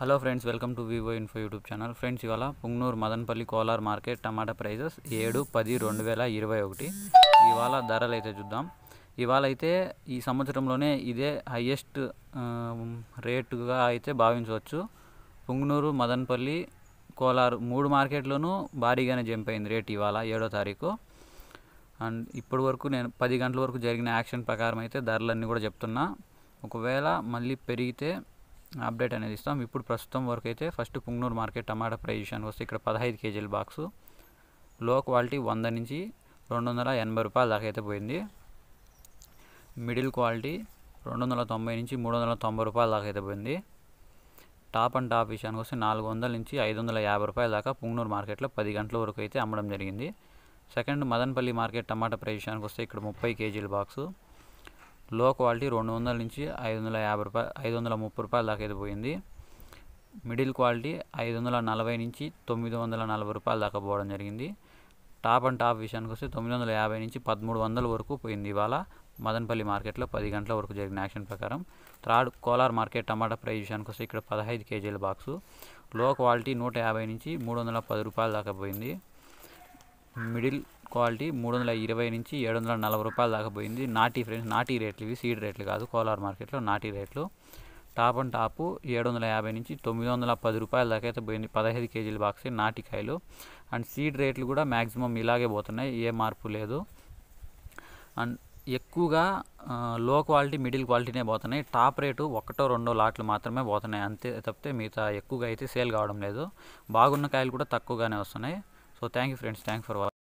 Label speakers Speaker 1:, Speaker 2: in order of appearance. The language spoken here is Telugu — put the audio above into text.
Speaker 1: hello friends welcome to Vivo Info YouTube channel friends ఇవాళ Punganur Madanapalle Kolar market tomato prices ఏడు పది రెండు వేల ఇరవై ఒకటి ఇవాళ ధరలు అయితే చూద్దాం ఇవాళ అయితే ఈ సంవత్సరంలోనే ఇదే హయ్యెస్ట్ రేటుగా అయితే భావించవచ్చు పుంగనూరు మదనపల్లి కోలార్ మూడు మార్కెట్లోనూ భారీగానే జంప్ అయింది రేట్ ఇవాళ ఏడో తారీఖు అండ్ ఇప్పటి వరకు నేను పది గంటల వరకు జరిగిన యాక్షన్ ప్రకారం అయితే ధరలన్నీ కూడా చెప్తున్నా ఒకవేళ మళ్ళీ పెరిగితే అప్డేట్ అనేది ఇస్తాం ఇప్పుడు ప్రస్తుతం వరకు అయితే first Punganur market tomato price విషయానికి వస్తే ఇక్కడ పదహైదు కేజీల బాక్సు లో క్వాలిటీ వంద నుంచి రెండు వందల ఎనభై రూపాయల దాకా అయితే పోయింది మిడిల్ క్వాలిటీ రెండు వందల తొంభై నుంచి మూడు వందల తొంభై రూపాయల దాకా అయితే పోయింది టాప్ అండ్ టాప్ విషయానికి వస్తే నాలుగు వందల నుంచి ఐదు వందల యాభై రూపాయల దాకా పుంగనూరు మార్కెట్లో పది గంటల వరకు అయితే అమ్మడం జరిగింది second Madanapalle market tomato price విషయానికి వస్తే ఇక్కడ ముప్పై కేజీల బాక్సు లో క్వాలిటీ రెండు వందల నుంచి ఐదు వందల యాభై రూపాయలు ఐదు వందల ముప్పై రూపాయల దాకా అయితే పోయింది మిడిల్ క్వాలిటీ ఐదు వందల నలభై నుంచి తొమ్మిది వందల నలభై రూపాయల దాకా పోవడం జరిగింది టాప్ అండ్ టాప్ విషయానికి వస్తే తొమ్మిది వందల యాభై నుంచి పదమూడు వందల వరకు పోయింది ఇవాళ మదనపల్లి మార్కెట్లో పది గంటల వరకు జరిగిన యాక్షన్ ప్రకారం third Kolar market tomato price విషయానికి వస్తే ఇక్కడ పదహైదు కేజీల బాక్సు లో క్వాలిటీ నూట యాభై నుంచి మూడు వందల పది రూపాయల దాకా పోయింది మిడిల్ క్వాలిటీ మూడు వందల ఇరవై నుంచి ఏడు వందల నలభై రూపాయల దాకా పోయింది నాటీ ఫ్రెండ్స్ నాటీ రేట్లు ఇవి సీడ్ రేట్లు కాదు కోలార్ మార్కెట్లో నాటీ రేట్లు టాప్ అండ్ టాప్ ఏడు వందల యాభై నుంచి తొమ్మిది వందల పది రూపాయల దాకా అయితే పోయింది పదహైదు కేజీల బాక్స్ నాటికాయలు అండ్ సీడ్ రేట్లు కూడా మ్యాక్సిమం ఇలాగే పోతున్నాయి ఏ మార్పు లేదు అండ్ ఎక్కువగా లో క్వాలిటీ మిడిల్ క్వాలిటీనే పోతున్నాయి టాప్ రేటు ఒకటో రెండో లాట్లు మాత్రమే పోతున్నాయి అంతే తప్పితే మిగతా ఎక్కువగా అయితే సేల్ కావడం లేదు బాగున్న కాయలు కూడా తక్కువగానే వస్తున్నాయి so thank you friends thank for watching